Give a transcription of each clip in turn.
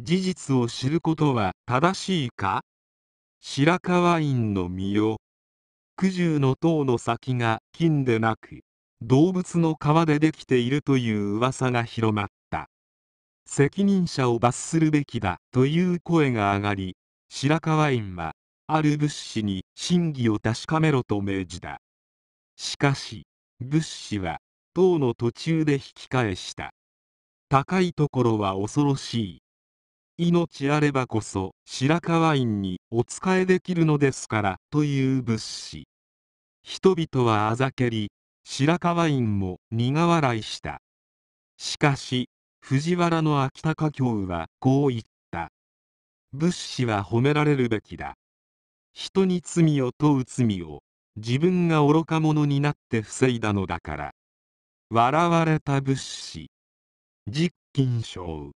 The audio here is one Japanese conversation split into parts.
事実を知ることは正しいか白河院の実よ九十の塔の先が金でなく動物の皮でできているという噂が広まった責任者を罰するべきだという声が上がり白河院はある物資に真偽を確かめろと命じたしかし物資は塔の途中で引き返した高いところは恐ろしい命あればこそ白河院にお仕えできるのですからという物資人々はあざけり白河院も苦笑いしたしかし藤原の秋高京はこう言った物資は褒められるべきだ人に罪を問う罪を自分が愚か者になって防いだのだから。笑われた物資。実金賞。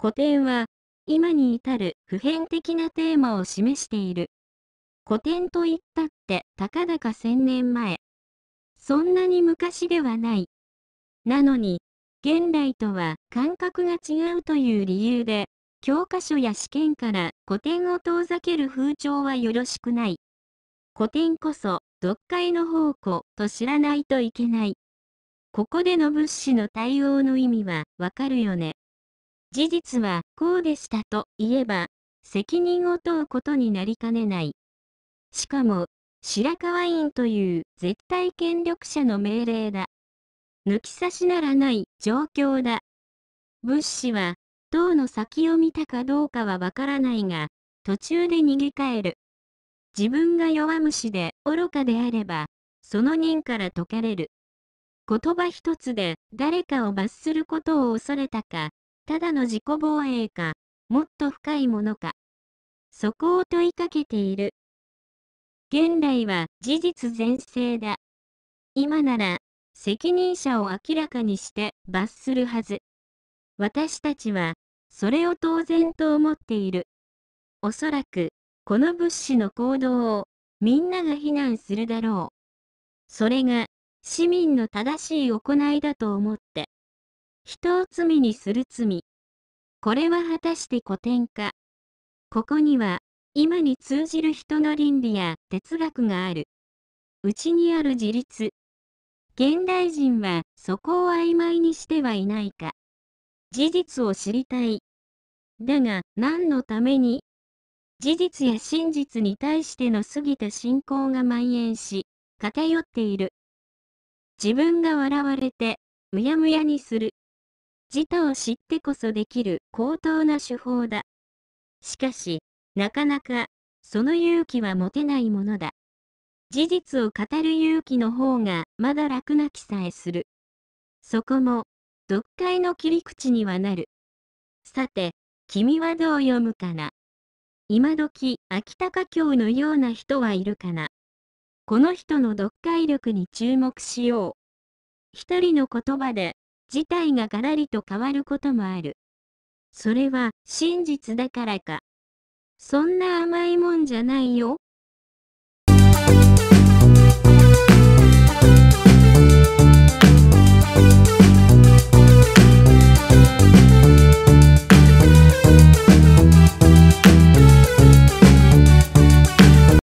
古典は、今に至る普遍的なテーマを示している。古典といったって、たかだか千年前。そんなに昔ではない。なのに、現代とは感覚が違うという理由で、教科書や試験から古典を遠ざける風潮はよろしくない。古典こそ、読解の宝庫と知らないといけない。ここでの物資の対応の意味はわかるよね。事実はこうでしたと言えば、責任を問うことになりかねない。しかも、白河院という絶対権力者の命令だ。抜き差しならない状況だ。物資は、党の先を見たかどうかはわからないが、途中で逃げ帰る。自分が弱虫で愚かであれば、その任から解かれる。言葉一つで誰かを罰することを恐れたか、ただの自己防衛か、もっと深いものか。そこを問いかけている。現代は事実全盛だ。今なら、責任者を明らかにして罰するはず。私たちは、それを当然と思っている。おそらく、この物資の行動を、みんなが非難するだろう。それが、市民の正しい行いだと思って、人を罪にする罪。これは果たして古典か。ここには、今に通じる人の倫理や哲学がある。うちにある自立。現代人はそこを曖昧にしてはいないか。事実を知りたい。だが何のために事実や真実に対しての過ぎた信仰が蔓延し、偏っている。自分が笑われて、むやむやにする。自他を知ってこそできる高等な手法だ。しかし、なかなか、その勇気は持てないものだ。事実を語る勇気の方が、まだ楽な気さえする。そこも、読解の切り口にはなる。さて、君はどう読むかな今時、秋高教のような人はいるかな。この人の読解力に注目しよう。一人の言葉で、事態がガラリと変わることもある。それは、真実だからか。そんな甘いもんじゃないよ。